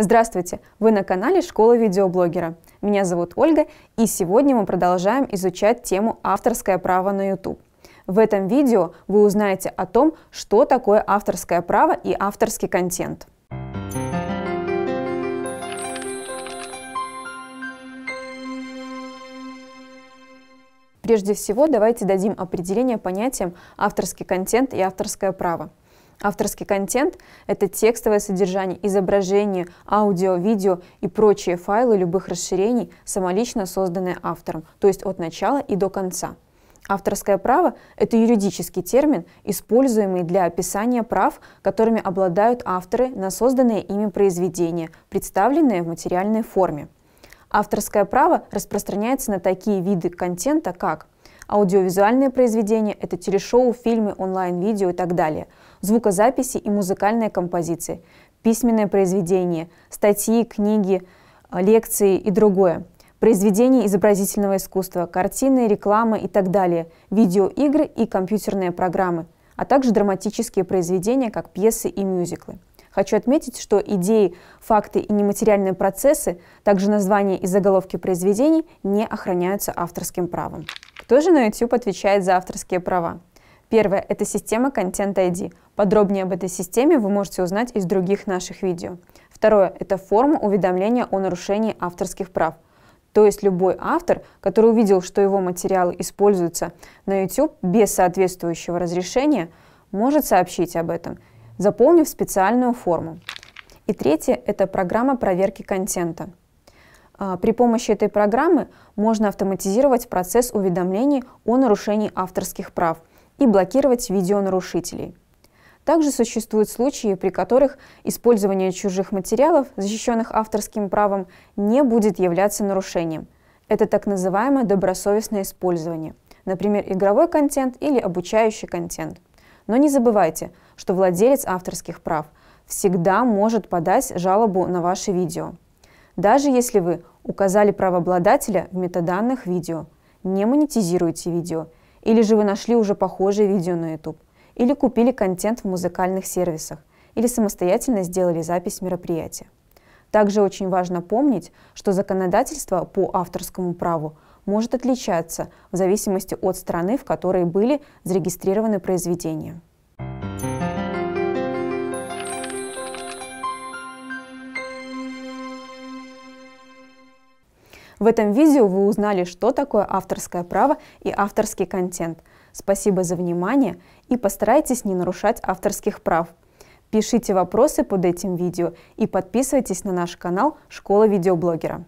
Здравствуйте! Вы на канале Школа видеоблогера. Меня зовут Ольга, и сегодня мы продолжаем изучать тему «Авторское право на YouTube». В этом видео вы узнаете о том, что такое авторское право и авторский контент. Прежде всего, давайте дадим определение понятиям авторский контент и авторское право. Авторский контент – это текстовое содержание, изображение, аудио, видео и прочие файлы любых расширений, самолично созданные автором, то есть от начала и до конца. Авторское право – это юридический термин, используемый для описания прав, которыми обладают авторы на созданные ими произведения, представленные в материальной форме. Авторское право распространяется на такие виды контента, как – Аудиовизуальные произведения – это телешоу, фильмы, онлайн-видео и так далее. Звукозаписи и музыкальные композиции, письменные произведения, статьи, книги, э, лекции и другое произведения изобразительного искусства, картины, рекламы и так далее, видеоигры и компьютерные программы, а также драматические произведения, как пьесы и мюзиклы. Хочу отметить, что идеи, факты и нематериальные процессы, также названия и заголовки произведений не охраняются авторским правом. Кто же на YouTube отвечает за авторские права? Первое – это система Content ID. Подробнее об этой системе вы можете узнать из других наших видео. Второе – это форма уведомления о нарушении авторских прав. То есть любой автор, который увидел, что его материалы используются на YouTube без соответствующего разрешения, может сообщить об этом, заполнив специальную форму. И третье – это программа проверки контента. А, при помощи этой программы можно автоматизировать процесс уведомлений о нарушении авторских прав и блокировать видеонарушителей. Также существуют случаи, при которых использование чужих материалов, защищенных авторским правом, не будет являться нарушением. Это так называемое добросовестное использование, например, игровой контент или обучающий контент. Но не забывайте, что владелец авторских прав всегда может подать жалобу на ваше видео даже если вы указали правообладателя в метаданных видео, не монетизируете видео, или же вы нашли уже похожее видео на YouTube, или купили контент в музыкальных сервисах, или самостоятельно сделали запись мероприятия. Также очень важно помнить, что законодательство по авторскому праву может отличаться в зависимости от страны, в которой были зарегистрированы произведения. В этом видео вы узнали, что такое авторское право и авторский контент. Спасибо за внимание и постарайтесь не нарушать авторских прав. Пишите вопросы под этим видео и подписывайтесь на наш канал «Школа видеоблогера».